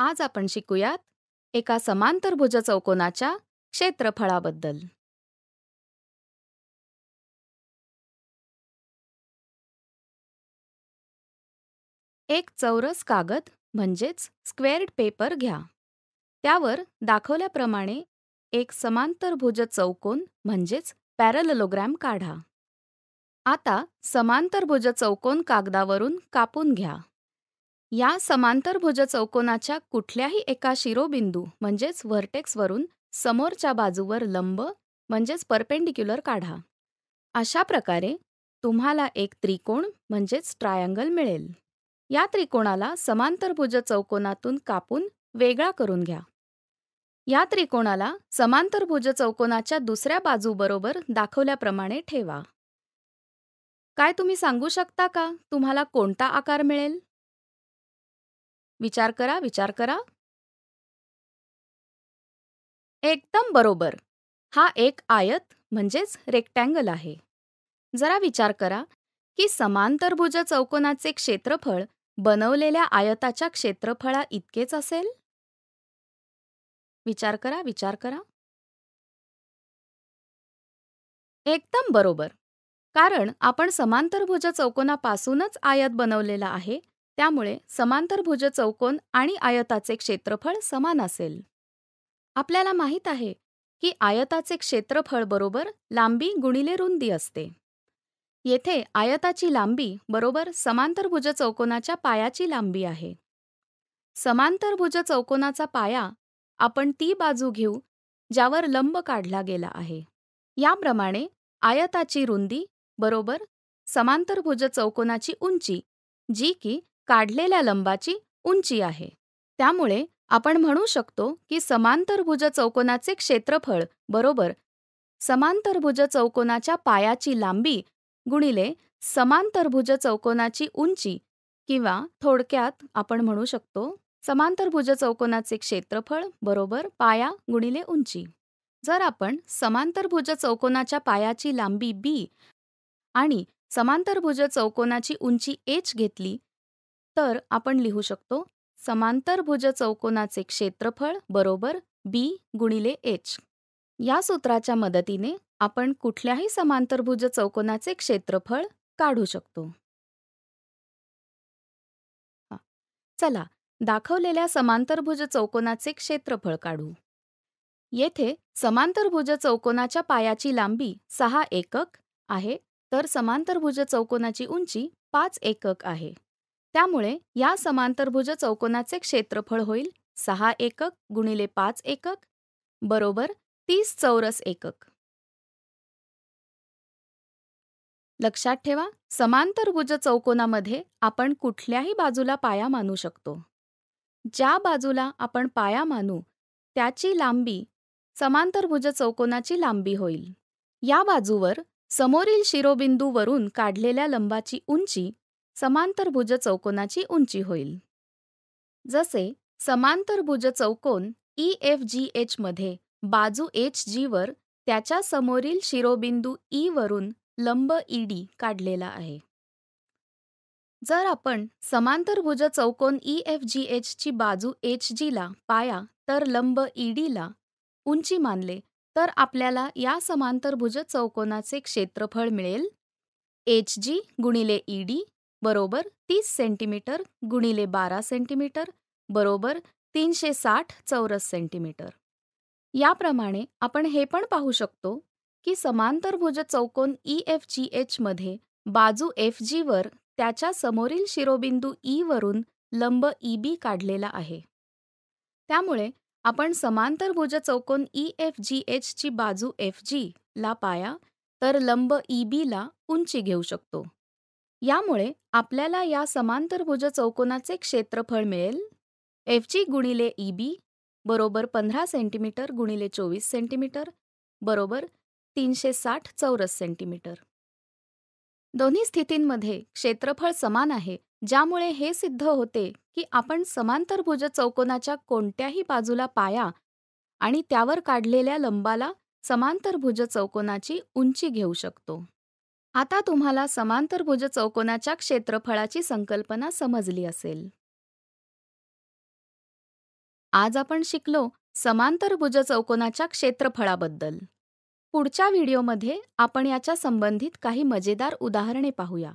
आज आपण शिकूयात एका समांतरभुज चौकोनाच्या क्षेत्रफळाबद्दल एक चौरस कागद म्हणजेच स्क्वेअर्ड पेपर घ्या त्यावर दाखवल्याप्रमाणे एक समांतरभुज चौकोन म्हणजेच पॅरललोग्रॅम काढा आता समांतरभुज चौकोन कागदावरून कापून घ्या या समांतरभुज चौकोनाच्या कुठल्याही एका शिरोबिंदू म्हणजेच व्हर्टेक्सवरून समोरच्या बाजूवर लंब म्हणजेच परपेंडिक्युलर काढा अशा प्रकारे तुम्हाला एक त्रिकोण म्हणजेच ट्रायंगल मिळेल या त्रिकोणाला समांतरभुज चौकोनातून कापून वेगळा करून घ्या या त्रिकोणाला समांतरभुज चौकोनाच्या दुसऱ्या बाजूबरोबर दाखवल्याप्रमाणे ठेवा काय तुम्ही सांगू शकता का तुम्हाला कोणता आकार मिळेल विचार करा विचार करा एकदम बरोबर हा एक आयत म्हणजेच रेक्टँगल आहे जरा विचार करा की समांतरभुज चौकोनाचे क्षेत्रफळ बनवलेल्या आयताच्या क्षेत्रफळा इतकेच असेल विचार करा विचार करा एकदम बरोबर कारण आपण समांतरभुज चौकोनापासूनच आयत बनवलेला आहे त्यामुळे समांतरभुज चौकोन आणि आयताचे क्षेत्रफळ समान असेल आपल्याला माहीत आहे की आयताचे क्षेत्रफळ बरोबर लांबी गुणिले रुंदी असते येथे आयताची लांबी बरोबर समांतरभुज चौकोनाच्या पायाची लांबी आहे समांतरभुज चौकोनाचा पाया आपण ती बाजू घेऊ ज्यावर लंब काढला गेला आहे याप्रमाणे आयताची रुंदी बरोबर समांतरभुज चौकोनाची उंची जी की काढलेल्या लंबाची उंची आहे त्यामुळे आपण म्हणू शकतो की समांतरभुज चौकोनाचे क्षेत्रफळ बरोबर समांतरभुज चौकोनाच्या पायाची लांबी गुणिले समांतरभुज चौकोनाची उंची किंवा थोडक्यात आपण म्हणू शकतो समांतरभुज चौकोनाचे क्षेत्रफळ बरोबर पाया गुणिले उंची जर आपण समांतरभुज चौकोनाच्या पायाची लांबी बी आणि समांतरभुज चौकोनाची उंची एच घेतली तर आपण लिहू शकतो समांतरभुज चौकोनाचे क्षेत्रफळ बरोबर बी गुणिले एच या सूत्राच्या मदतीने आपण कुठल्याही समांतरभुज चौकोनाचे क्षेत्रफळ काढू शकतो चला दाखवलेल्या समांतरभुज चौकोनाचे क्षेत्रफळ काढू येथे समांतरभुज चौकोनाच्या पायाची लांबी सहा एकक आहे तर समांतरभुज चौकोनाची उंची पाच एकक आहे त्यामुळे या समांतरभुज चौकोनाचे क्षेत्रफळ होईल सहा एकक गुणिले पाच एकक बरोबर तीस चौरस एकक लक्षात ठेवा समांतरभुज चौकोनामध्ये आपण कुठल्याही बाजूला पाया मानू शकतो ज्या बाजूला आपण पाया मानू त्याची लांबी समांतरभुज चौकोनाची लांबी होईल या बाजूवर समोरील शिरोबिंदूवरून काढलेल्या लंबाची उंची समांतरभुज चौकोनाची उंची होईल जसे समांतरभुज चौकोन ई e एफ जी एचमध्ये बाजू एच जीवर त्याच्या समोरील शिरोबिंदू ई e वरून लंब डी e काढलेला आहे जर आपण समांतरभुज चौकोन ई एफ जी एचची बाजू एच जीला पाया तर लंब ई ला उंची मानले तर आपल्याला या समांतरभुज चौकोनाचे क्षेत्रफळ मिळेल एच जी गुणिले ईडी बरोबर तीस सेंटीमीटर गुणिले बारा सेंटीमीटर बरोबर तीनशे साठ चौरस सेंटीमीटर याप्रमाणे आपण हे पण पाहू शकतो की समांतरभुज चौकोन ई e एफ जी एचमध्ये बाजू एफ जीवर त्याच्या समोरील शिरोबिंदू ई e वरून लंब ई e बी काढलेला आहे त्यामुळे आपण समांतरभुज चौकोन ई एफ जी एचची बाजू एफ जी ला पाया तर लंब ई ला उंची घेऊ शकतो यामुळे आपल्याला या समांतरभुज चौकोनाचे क्षेत्रफळ मिळेल एफ जी गुणिले ई e बी बरोबर पंधरा सेंटीमीटर गुणिले चोवीस सेंटीमीटर बरोबर तीनशे साठ चौरस सेंटीमीटर दोन्ही स्थितींमध्ये क्षेत्रफळ समान आहे ज्यामुळे हे सिद्ध होते की आपण समांतरभुज चौकोनाच्या कोणत्याही बाजूला पाया आणि त्यावर काढलेल्या लंबाला समांतरभुज चौकोनाची उंची घेऊ शकतो आता तुम्हाला समांतरभुज चौकोनाच्या क्षेत्रफळाची संकल्पना समजली असेल आज आपण शिकलो समांतरभुज चौकोनाच्या क्षेत्रफळाबद्दल पुढच्या व्हिडिओमध्ये आपण याच्या संबंधित काही मजेदार उदाहरणे पाहूया